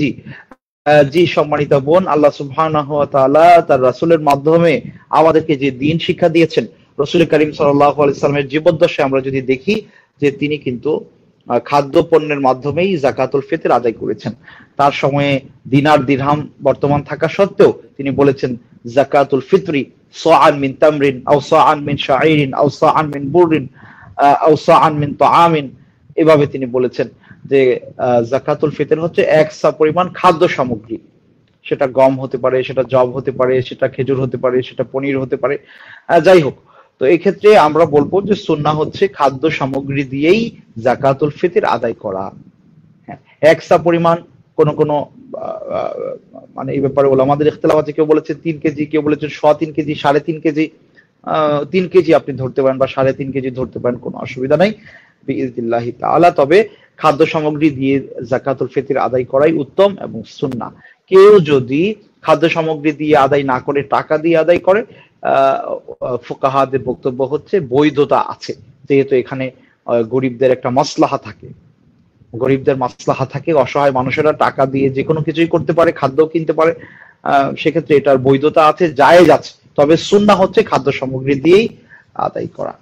জি জি সম্মানিত বোন আল্লাহ সুবহানাহু ওয়া তাআলা তার রাসূলের মাধ্যমে আমাদেরকে যে দিন শিক্ষা দিয়েছেন রাসূল করিম সাল্লাল্লাহু আলাইহি সাল্লামের জীবদ্দশায় আমরা যদি দেখি যে তিনি কিন্তু খাদ্য পণ্যের মাধ্যমেই যাকাতুল ফিতর আদায় করেছেন তার সময়ে দিনার দিরহাম বর্তমান থাকা সত্ত্বেও তিনি বলেছেন যাকাতুল ফিতরি সাআন মিন তামরিন আও সাআন মিন শাইরিন আও সাআন মিন বুরিন আও সাআন মিন তাআমিন এভাবে তিনি বলেছেন যে জাকাতুল ফিতর হচ্ছে এক পরিমাণ খাদ্য সামগ্রী সেটা গম হতে পারে সেটা জব হতে পারে সেটা খেজুর হতে পারে সেটা পনির হতে পারে যাই হোক তো এই ক্ষেত্রে আমরা বলবো যে সুন্না হচ্ছে খাদ্য সামগ্রী দিয়েই জাকাতুল ফিতির আদায় করা হ্যাঁ, একসা পরিমাণ কোন কোন মানে এই ব্যাপারে বলো আমাদের ইখতলাফ আছে কেউ বলেছে তিন কেজি কেউ বলেছে শ তিন কেজি সাড়ে তিন কেজি তিন কেজি আপনি ধরতে পারেন বা সাড়ে তিন কেজি ধরতে পারেন কোনো অসুবিধা নাই তাআলা তবে খাদ্য সামগ্রী দিয়ে জাকাতুল ফিতির আদায় করাই উত্তম এবং সুন্না কেউ যদি খাদ্য সামগ্রী দিয়ে আদায় না করে টাকা দিয়ে আদায় করে ফোকাহাদের বক্তব্য হচ্ছে বৈধতা আছে যেহেতু এখানে গরিবদের একটা মশলাহা থাকে গরিবদের মাসলাহা থাকে অসহায় মানুষেরা টাকা দিয়ে যে কোনো কিছুই করতে পারে খাদ্য কিনতে পারে সেক্ষেত্রে এটার বৈধতা আছে যায় যাচ্ছে তবে সুন্না হচ্ছে খাদ্য সামগ্রী দিয়েই আদায় করা